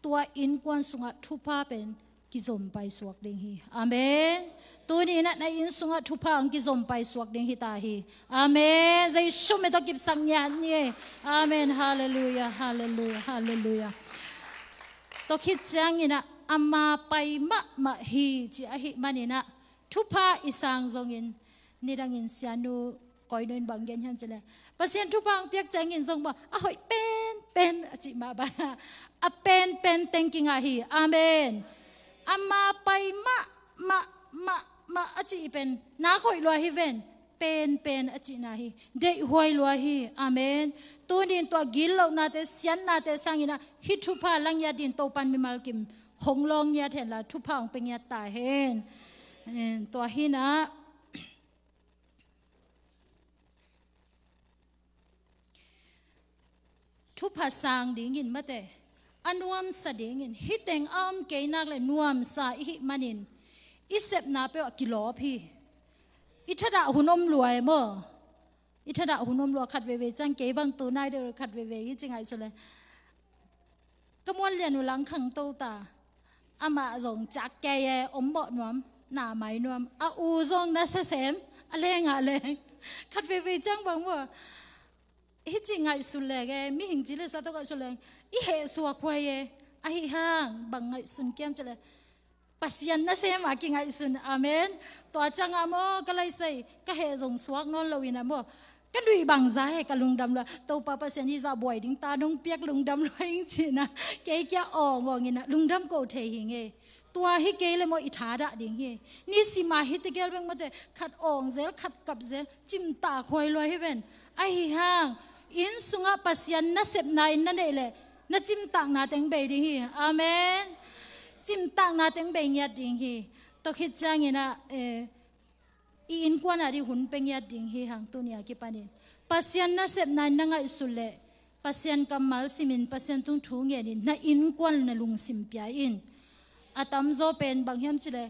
ตัวอินกวนสุงทุพาเป็น ki zom pai suak ding hi amen tu ni na na in sunga thu pa ang ki zom pai suak ding hi ta hi amen zai shu me to kip sang nya ni amen hallelujah hallelujah hallelujah to khit chang ina ama pai ma ma hi chi a hi manina thu pa isang zong in nirangin sianu koi noin bang gen hian chele pasien thu pang piak chang in zong ba a hoi pen pen chi ma ba a pen pen thinking a hi amen อามาไปมะมะมะมะอจีเป็นนาคอยลัวฮิเวนเป็นเป็นอจีนาฮีเดหวยลัวฮีอามมนตัวนี้ตัวกิลเรานาเตเสียนนาเตสังยินะฮิทุพาลังยาดินโตปันมิมาลกิมหงลองยาเถนละ ทุพาองเป็นยาตาเฮนตัวฮีนะ ทุพาสังดิ่งินมาเตอนวมสดงินฮิตเองอมเกนักเลยนวมสาอิมันินอิเซบนาเปอกิโลพี่อิทดาหุนมรวยเม่ออิทดาหุนมรวยขัดเวเวจังเกบังตัวนายเดอขัดเวเวยจังไงสุเลยกมวนเรียนหลังขังโตตาอามาจงจักแกยอมบ่นวมนาไมนวมอาอูจงนัสเซมอะไรงอะไรขัดเวเวจังบังว่าฮิจิงไงสุเลยแกมิหิงจิเลสตกสุเลย i he suwa khoi ye a hi hang bang ngai sun kem chale pasian na se ma ki ngai sun amen to changa mo kalai sai ka he jong suak non lowin amo cái đuôi bằng giá hay cả lùng đầm là tàu papa sẽ đi ra buổi đỉnh ta đông biết lùng đầm là anh chị na cái kia ồ ngọ nghe na lùng đầm cổ thể hình nghe tua hi cái là mọi ít thà đã đỉnh nghe ni si mà cái kia bên mà thế khát ong zel khát cặp chim ta khoai loài hi bên ai hi hang in sunga pasian na sep nai na này lệ na chim tak na teng be ding hi amen chim tak na teng be nya ding hi to khit chang ina e i in kwa na ri hun peng ya ding hi hang tu nya ki panin pasien na sep na na ngai sule pasien kamal simin pasien tung thu nge ni na in kwan na lung sim pya in atam zo pen bang hiam chile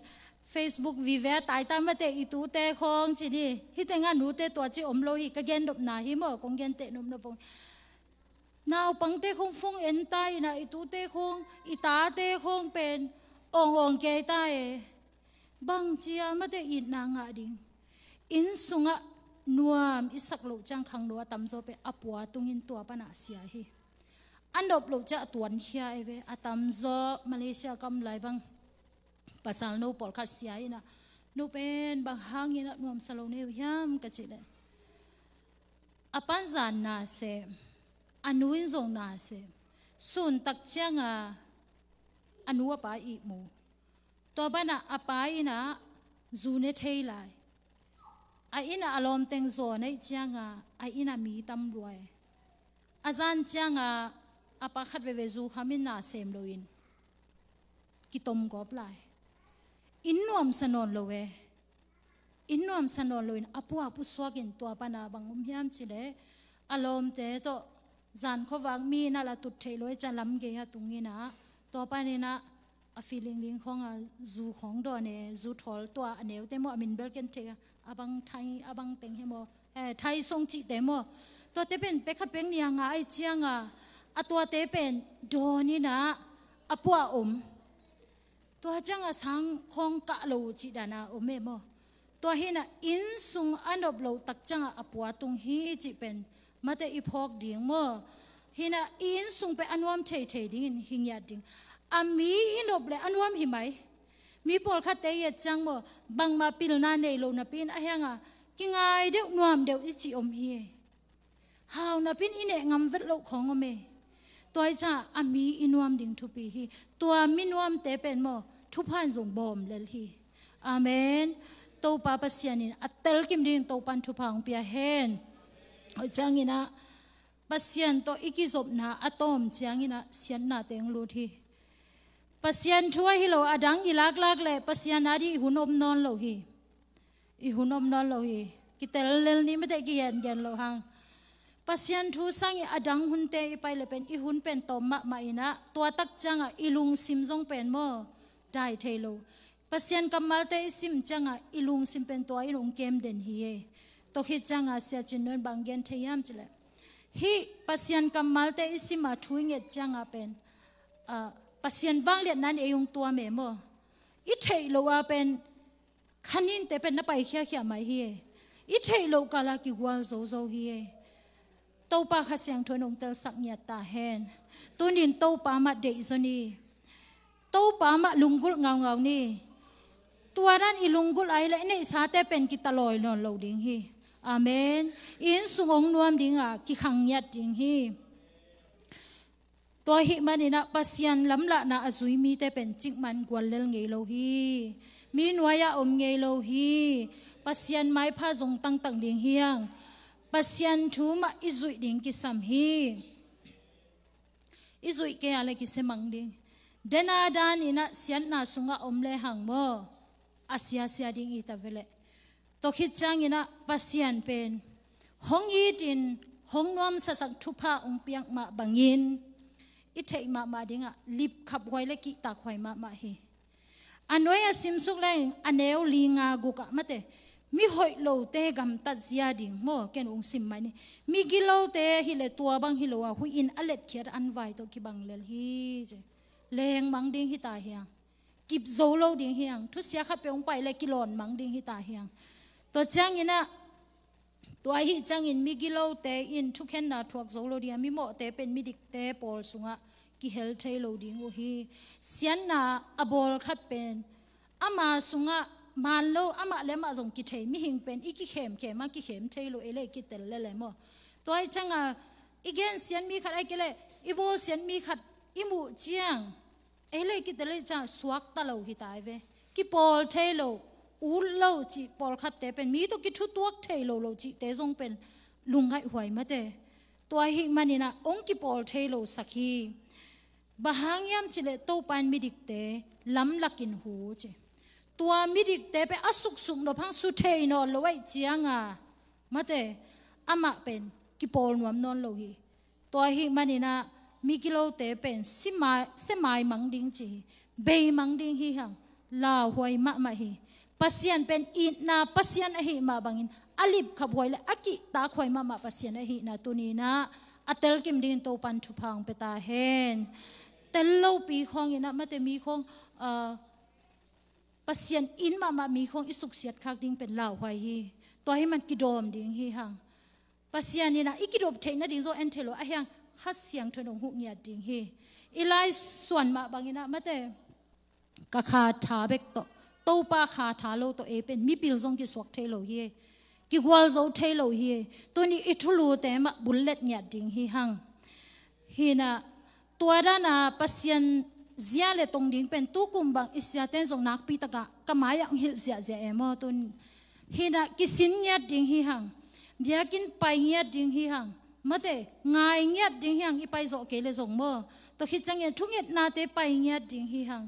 facebook vi ve tai ta ma te itu te khong chi ni hi te nga nu te to chi om lo hi ka gen dop na hi mo kong gen te num na pong nào bằng tê không phong yên tai na itu tê không ita tê không pen ong ong kê tai bang chia mất tê in na ngạ ding in sunga nuam isak lo chang khang lo tam zo pe tung tungin tua pana sia hi an dop lo cha tuan hia eve atam à zo malaysia kam lai bang pasal no pol khas sia ina no pen bang hang ina nuam salo ne hiam ka chi le apan zan na se anuing zong na se sun tak chiang a anu apa i mu to bana apa ina zu ne thei lai a ina alom teng zo nei chiang a a ina mi tam ruai azan chiang a apa khat ve ve zu khamin na sem loin ki tom gop lai in nuam sanon lowe in nuam sanon loin apu pu suakin to bana bangum hiam chile alom te to dàn kho wak mi na la tut thei loi cha lam ge ha tungi na to pa ni na a feeling ling khong a zu khong do ne zu thol to a neu thế mo minh bel ken the abang thai abang teng he mo he thai song chi te mo to te pen pe khat peng ni anga ai chianga a to te pen do ni na apua om to changa sang khong ka lo chi dana ome mo to hina in sung anop tắc chăng changa apua tung hi chỉ bên. มาแต่อีพอกดิ่งเมื่อฮินาอินสุงไปอนวมเฉยเฉยดิ่งหิงยาดิ่งอามีอินอบเลยอนวมหิไหม มีพอลคัดเตยจังเมื่อบังมาปิลนาในโลนับปินอะไรง่ะกิงไงเดียวนวมเดียวอิจิอมเฮฮาวนับปินอินเองงำเวทโลกของอเม ตัวจ้าอามีอินวมดิ่งทุปีฮีตัวมินวมเตเป็นเมื่อทุพันสงบอมเลลฮีอาเมน t a ป p a ส a ยานินอ a เตล l ิมดิ่งตัวปันทุพังเปียเฮนเอาจังอินะปัสยันโตอีกิจบนาอะตอมจังอินะเสียนนาเตงลูทีปัสยันช่วยฮิโลอดังอิลักลักเลยปัสยันนาดีหุนอมนอนโลฮีอหุนอมนอนโลฮีกิเตลเลนนี้ไม่ได้กี่เย็นย็นโลฮังปัสยันทูสังอดังหุนเตอไปเลยเป็นอหุนเป็นตอมมะมาอินะตัวตักจังอ่ะอลุงซิมจงเป็นมอได้เทโลปัสยันกำมาเตอซิมจังอ่ะอลุงซิมเป็นตัวอิลุงเกมเด่นฮีเอตกหิจังอาเยจินนนบางเกนเทียมจิเลยฮิปัสยันกัมมัลเตอิสิมาทุยเงจจังอาเป็นปัสยันวางเลียนนั้นเอยงตัวเมมออิเทโลอาเป็นขันินเตเป็นนับไปเขียเขียไม่เฮอิเทโลกาลากิวาโซโซเฮตัวป้าขเสียงทวนองเตลสักเนียตาเฮนตัวนินตัวป้ามาเดย์โซนีตัวป้ามาลุงกุลเงาเงานี่ตัวนั้นอีลุงกุลไอเล่เนี่ยสาเตเป็นกิตลอยนอนเราดิ้งเฮอเมนอินสุงองนวมดิงอ่กิขังยัดดิงฮีตัวฮิมันนักปัศยันลำละนะอุยมีแต่เป็นจิกมันกวนเลลไงโลฮีมีนวยะอมเงโลฮีปัศยันไม้ผ้าจงตั้งตั้งดิงเฮียงปัศยันทูมาอิจุยดิงกิสัมฮีอิจุยเกี่ยอะไรกิเสมังดิงเดนาดานินกเสียนนาสุงะอมเลหังโมอาเซียเซียดิงอิตาเวเลตัวคิดจังยนะปัสยันเป็นหงยีดินหงนวมสัสักทุพาองเปียงมาบังยินอิเทมามาดิงะลิบขับไวและกิตาควายมามาเฮอันไว้สิมสุกเลยอันเอวลีงากุกะมาเตมีหอยโลเตกำตัดเสียดิงโมแกนองสิมมเนมีกิโลเตฮิเลตัวบางฮิโลว่าหุอินอเล็ดเขียดอันไวตัวคิบังเลลฮีเจแรงมังดิงฮิตาเฮียงกิบโซโลดิงเฮียงทุเสียขับไปองไปเลยกิลอนมังดิงฮิตาเฮียงตัวจังอินะตัวฮิจังอินมิกิโลเตอินทุกเห็นนาทวกโซโลดีมิโมเตเป็นมิดิกเตปอลสุงะกิเฮลเทโลดิงโอฮีเสียนนาอบอลขัดเป็นอามาสุงะมาโลอามาเลมาจงกิเทมิหิงเป็นอีกิเขมเขมากิเขมเทโลเอเลกิเตลเลเลมอตัวจังอ่ะอีเกนเสียนมีขัดไอเกเลอีโบเสียนมีขัดอีมูเจียงเอเลกิเตลเลจ้าสวักตะโลหิตายเวกิปอลเทโลอูเล่าจีปอลคัดเตเป็นมีตัวกิชุตัวเทโลโลจีเตรงเป็นลุงไ้หวยมาเตตัวหิมันนี่นะองค์กิปอลเทโลสักฮีบางยามจิเลตัวปันมิดิกเตลำลักินหูจีตัวมิดิกเตไปอสุกสุกนพังสุเทนอนเรไว้จียงอ่ะมาเตอามาเป็นกิปอลนวมนอนโลฮีตัวหิมันนี่นะมีกิโลเตเป็นสิมาสมายมังดิงจีเบยมังดิงฮีหังลาหวยมะมาฮี pasien pen in na pasien ahi ma bangin alip khapwai le aki ta khwai ma ma pasien ahi na tunina atel kim din to pan thu phang pe ta hen tel lo pi khong ina ma te mi khong pasien in ma ma mi khong isuk siat khak ding pen law hwai hi to hi man ki dom ding hi hang pasien ina ikidop theina ding zo enthelo a hang kha siang thonong hu nya ding hi ilai suan ma bangina ma te ka kha tha bek to tô ba khá thả lâu tôi ế bên mi bil zong ki suak thay lâu hi ki hoa dấu thay lâu hi tôi ni ít lù té mà bullet nhạt đình hi hăng hi na tua ra na pasien zia le tong ding pen tu kum bang isya ten zong nak pi taka kamaya ang hil zia zia emo tun hi na kisin nhạt đình hi hăng bia kin pai nhạt đình hi hăng thế, ngai nhạt ding hiang i pai zo ke le zong mo to khi nhạt ye thung na te pai nhạt ding hi hăng, hang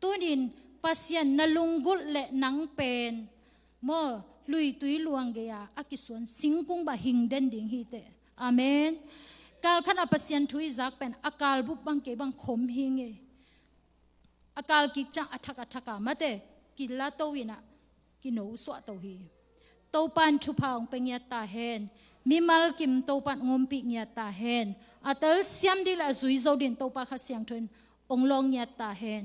tunin pasien nalunggul le nang pen mo lui tui luang ge ya akisuan singkung ba den ding hi te amen kal khana pasien thui zak pen akal bu bang ke bang khom hinge akal ki cha athaka thaka mate ki to wina ki no so to hi to pan thu phaung pe ta hen mi mal kim to pan ngom pi nya ta hen atal siam di la zui zo din to pa kha siang thun ong long nya ta hen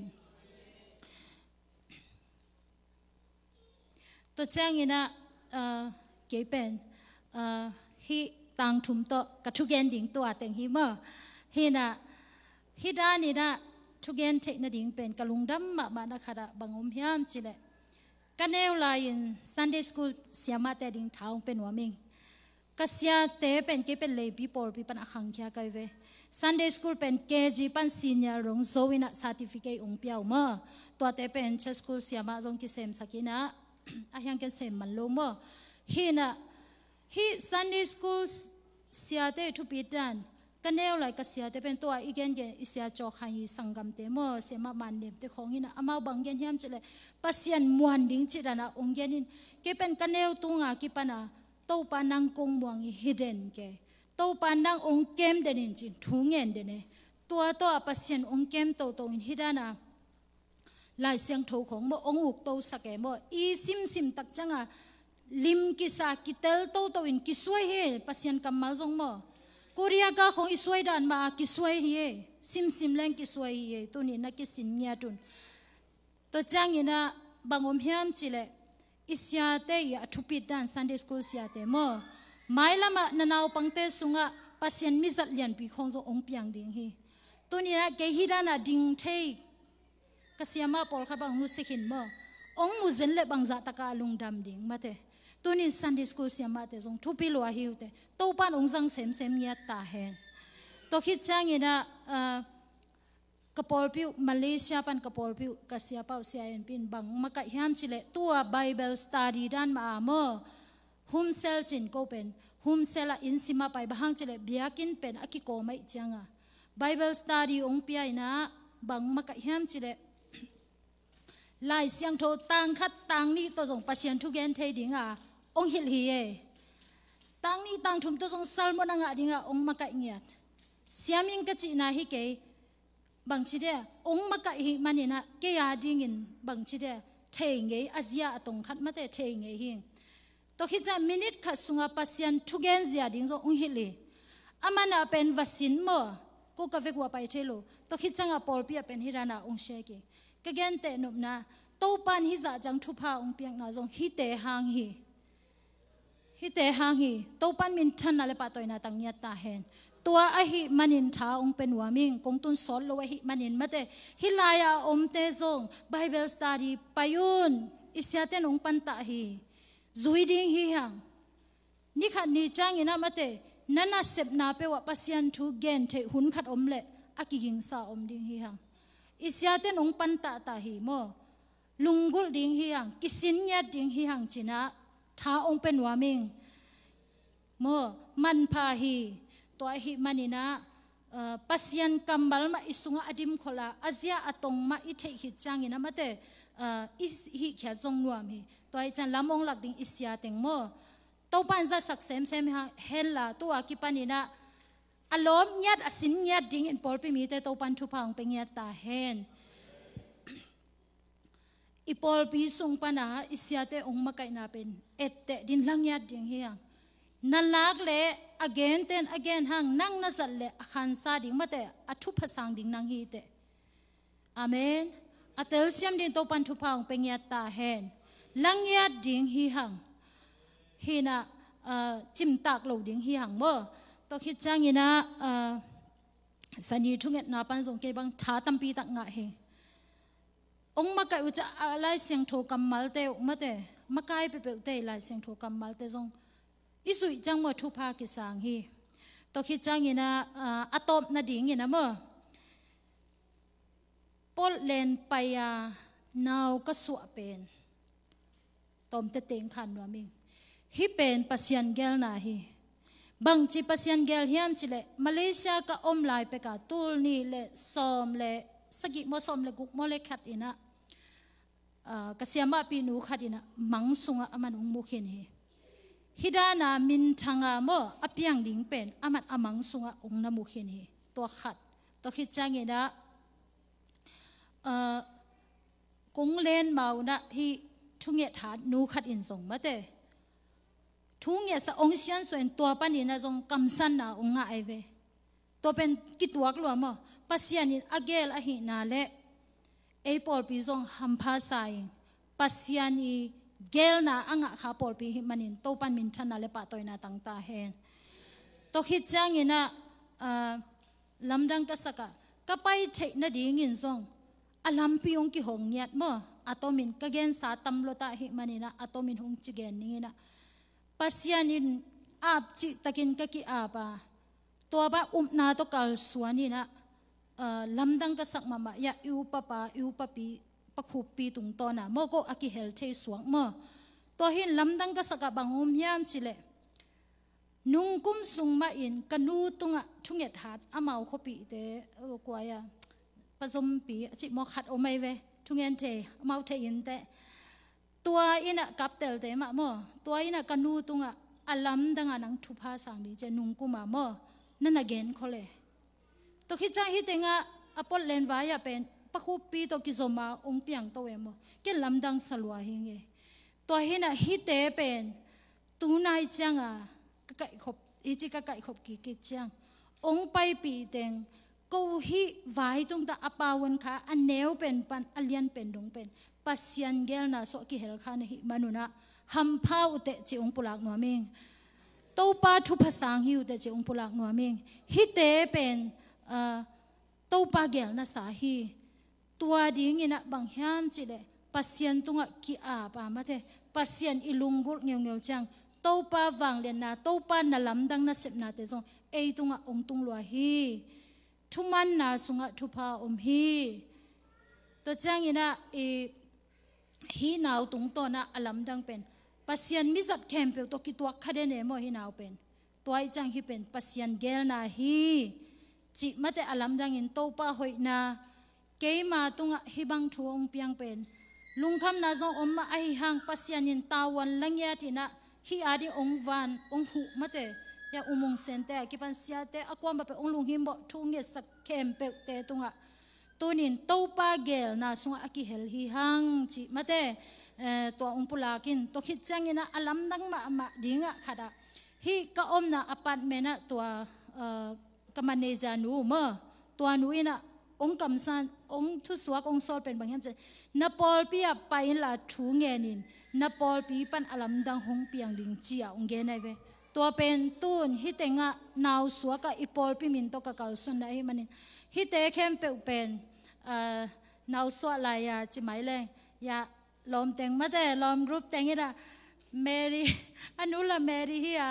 ตัวเจ้าเงี้ยนะเอ่อเกี่ยเป็นเอ่อฮีต่างถุมโตกับทุกเย็นดิ่งตัวแต่งฮิมะฮีนะฮีด้านนี่นะทุกเย็นเทคนิดิ่งเป็นกะลุงดำมาบ้านอะคาะบังอมเฮียมจิเลกันเอวลายน์ซันเดย์ส o ูลเสียมาแต่ดิ่งเท้าเป็นหัวมิงก็เสียเตเป็นเกเป็นเลยปีปอลปีปันอคังีย่ไกเวซันเดย์สกูลเป็นเกจีปันซีเนียร์รงโซวินะ c e r ์ i ิ i c เ t e องเปียวเม่อ ตัวเตเป็นเชสกูเสียมาจงกิเซมสักินะอาหารกันเสร็จมันลมบ่ฮีน่ะฮีซันนิสกูลเสียแต่ทุบีดันก็แนวไรก็เสียแตเป็นตัวอีกเงี้ยเสียจอกให้สังกัมเตมอเสียมาบันเดมแต่ของนี่นะอามาบังเงี้ยเฮียมจิเลยปัสยันมวนดิ้งจิานะองเงี้ยนี่ก็เป็นก็แนวตุงอ่ะกีปะนะโตปานังกงบวงฮิเดนแกโตปานังองเกมเดนจิทุงเงี้ยเดนเน่ตัวตัวปัสยันองเกมโตโตอินฮิดานะ lai siang tho khong mo onguk to sake mo i sim sim tak à, lim ki sa ki tel to to in ki suai he pasien kam ma jong mo korea ka khong i suai dan mà ki suai hi sim sim leng ki suai hi to ni na ki sin nya tun to chang ina bangom hiam chile isya te ya thupit dan sunday school sia te mo mai lama nanau pangte sunga pasien mi zat lian pi khong zo ông piang ding hi to ni na ke hi dana ding thei kasiama pol kha bang nusi hin mo ong mu zen le bang za taka lung dam ding mate tunin sunday ya school siama te tu thupi lo hiu te to pan ong jang sem sem nya ta he to khit chang ina kapol piu malaysia pan kapol piu kasia pau sian pin bang maka hian chile tua bible study dan ma mo hum sel chin ko pen hum a in sima pai bahang chile biakin pen aki ko mai changa bible study ong pia ina bang maka hian chile lai siang tho tang khat tang ni to jong pasien thu gen the dinga ong hil hi e tang ni tang thum to jong salmon anga dinga ong maka ngiat siaming ka chi na hi ke bang chi de ong maka hi na ke ya dingin bang chi de the nge azia atong khat mate the nge hi to khi cha minute kha sunga pasien thu gen zia ding zo ong hil hi amana pen vasin mo ko ka vekwa pai thelo to khi changa polpia pen hirana ong sheke กแกนเตนบนาโตปันฮิจาจังทุพาองเปียงนาจงฮิเตหังฮีฮิเตหังฮีโตปันมินชันนาเลปะตอยนาตังยัตตาเฮนตัวอหิมันินทาองเป็นวามิงกงตุนสอนลวหิมันินมาเตฮิลายาอมเตจงไบเบลสตารีปายุนอิสยาเตนองปันตาฮีจุยดิงฮีฮังนิ่ขัดนีจังยินามาเตนันนาเสบนาเปวะปัสยันทูเกนเทหุนขัดอมเลอากิยิงสาอมดิงฮีฮัง isiate nong pan ta ta hi mo lungul ding hi hang kisin nya ding hiang hang china tha ong pen waming mo man pa hi to hi manina eh, pasian kambal ma isunga adim khola azia atong ma ithe hi changina mate eh, is hi khya jong nuam hi toy chan lamong lak ding isia teng mo to pan za sak sem sem ha hella to akipanina อารมณ์ยัดอสินยัดดิ่งอินปอลไปมีแต่ตัวปันทุพังเป็นยัดตาเฮนอีปอลพีสุงปนาอิสยาเตองมาไกนาเป็นเอตเตดินลังยัดดิ่งเฮียงนั่นลักเละ again เตน again หังนั่งนั่งสัตเละขันซาดิ่งมาแต่อทุพสังดิ่งนังฮีเตอเมนอัตเตลเซียมดิ่งตัวปันทุพังเป็นยัดตาเฮนลังยัดดิ่งฮีหงฮีน่ะจิมตากเหลาดิ่งฮีหงเมื่อก็คิดจ้างยินะสันนทษฐานนับนปันสงเกบังท้าตัมปีตักงะเฮองมาไกอุจะอะไรเสียงโทกรมมาเตอมาเตมาไกไปเปิดเตอลายเสียงโทกรมมาเตจงอิสุจังมัวทุพากิสังฮีต็คิดจ้างยินะอะตอมนาดิ่งยินะเมื่อปลลเลนไปยานาวก็สวเป็นตอมเตเตงขันวาวมิงฮิเป็นปัสยันเกลนาฮีบางที่พัชยันเกลียดจีเลมาเลเซียก็อมไลน์ไปกาบตูนี่เลยสอมเลยสกิมอสอมเลยกุกมอเลยขัดอีนะเกษียมาปีนูขัดอีนะมังสุงอามันอุ้งมุขินีฮิดานามินทังอามออาพียงดิ่งเป็นอามันอามังสุงอาอุ้งนามุขินีตัวขัดตัวขิดจังอีนะกงเลนเมาหนะที่ทุ่งเหยาดนูขัดอินส่งมาเต้ทุ่งเ่ยสองเชียนส่วนตัวปันนี่นะจงกำสันนะองค์ไอเวตัวเป็นกิตัวกลัวมั้งปัศยานิอเกลอหินาเละไอปอลปีจงหัมพาัยปัศยานิเกลนะองางขาปอลปีมันินัตปันมินชันนาเลปะตัวนาตังตาเฮงตัวคิดจ้างนะลำดังกษัก์ก็ไปเ้นดีงินจงอลัมพิยงกิหงเนียดมั้งอาตอมินก็เกนสาตัมโลตาหิมันินะอาตอมินหงจิเกนนี่นะ pasianin ap chi takin kaki apa to ba umna to kal suani na lamdang ka sak mama ya u papa u papi pakhupi tung to na mo ko aki hel che suang mo to hin lamdang ka saka bangum hiam chile nung kum sung ma in kanu tunga thunget hat amau khopi te ya, pazom pi chi mo khat o mai ve thungen te amau the in te ตัวอินะกับเตลเตมะมอตัวอินะกันูตุงะอัลลัมดังอันังทุพาสังดีเจนุงกุมามอนั่นอเกนเขาเลยตัวคิดใจฮิตเองะอปอลเลนวายะเป็นปะคูปีตัวกิซมาองเปียงตัวเอมอเกลัมดังสลัวหิงเงตัวฮินะฮิตเตเป็นตูนายจังอ่ะกะไก่ขบอีจิกะไก่ขบกิกิจังองไปปีเตงกูฮิวายตรงตาอปาวันค่ะอันเนวเป็นปันอเลียนเป็นดงเป็น pasian gel na so ki hel khan hi manuna ham pha ute che ong pulak no ming to pa thu phasang hi ute che ong pulak no ming hi te pen to pa gel na sa hi tua ding ina bang hiam chi le pasian tunga ki a pa ma the pasian ilungul ngeu ngeu chang to pa wang le na to pa na lam dang na sep na te zo ei tunga ong tung lwa hi thuman na sunga thupa om hi to chang ina e ฮีนาวตุงตัวน่ะอลัมดังเป็นปัสยันมิจัดแคมเปลตัวกิตัวคดเนมอฮีนาวเป็นตัวไอจังฮีเป็นปัสยันเกลนาฮีจิมาแต่อลัมดังอินโตป้าหอยนาเกมาตุงฮีบังทัวองเปียงเป็นลุงคำนาจงอมมาไอหังปัสยันอินตาวันลังยาทีน่ะฮีอาดีองวันองหุมาแต่ยาอุโมงเซนแต่กิปันเสียแต่อความแบบองลุงหิมบอกทุ่งเงียสักแคมเปลเตตรงอ่ะตุนินตูปาเกลนาซงอาคิเฮลฮีฮังจิมาเตเอ่อตออุงปุลากินตอคิจังอินาอลัมดังมามาดิงะคาดาฮีกะอมนาอพาร์ทเมนตตัวกมนจานูมตัวนนองกนองทุสวกองซอลเปนบงนปอลปียปลูเงนินนปอลปีปันอลัมดังงเปียงลิงจียองเนเวตัวเปนตนฮเตงะนาวสวกะอีปอฮิเตเข้มเปกเป็นเอ่อนาสวลายาจิไหมแรงยาลอมแต่งมาแต่ลอมรูปแต่งนี่ละเมรีอันนู้นละเมรีเฮีย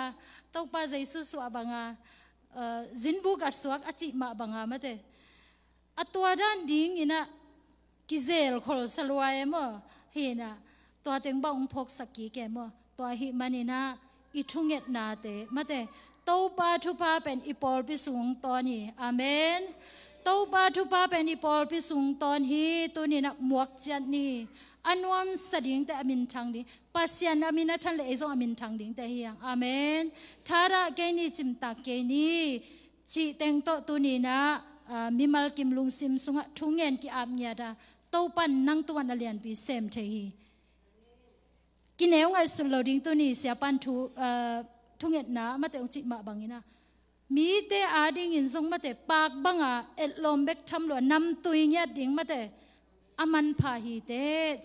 ต้องปาใจสุสวบังอาเอ่อจินบุกัสวกอจิมาบังอามาแต่ อตัวด้านดิ้งยินะกิเซลคอลสลวยมอเฮนะตัวเต็งบ้องพกสกีแกมอตัวฮิมันินะอิทุงเงตนาเตมาแต่ตัวปาทุปาเป็นอีปอลพิสุงตัวนี้อเมนต้าปาทุปาเป็นอีพอลพิสุงตอนฮีตัวนี้นะหมวกจันนี่อันวมสดิงแต่อามินทางดีปัสยานอามินทันเลยทงอามินทางดิงแต่เฮียงอเมนทาระเกนี้จิมตาเกนี้จีเตงโตตัวนี้นะมิมาลกิมลุงซิมสุงทุงเงินกี่อาบเนียดาเต้ปันนั่งตัวนั่งเลียนปีเซมเทฮีกินเอวไงสุลโลดิงตัวนี้เสียปันทุทุงเงินนะมาแต่องจิมาบังยีนะมีเตอาดิงอินทรงมาแต่ปากบังอ่ะเอ็ดลมเบกทำหลวนำตุยเงียดิ่งมาแต่อามันพาฮีเต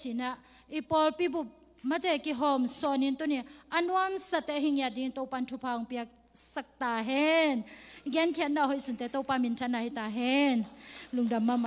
ชินะอีพอลปีบุบมาแต่กิโฮมโซนินตัวนี้อันวามสเตหิงยาดินตัวปันทุพางเปียกสักตาเห็นยันเขียนเอาให้สุนเตตัวปามินชนะให้ตาเห็นลุงดำมาไหม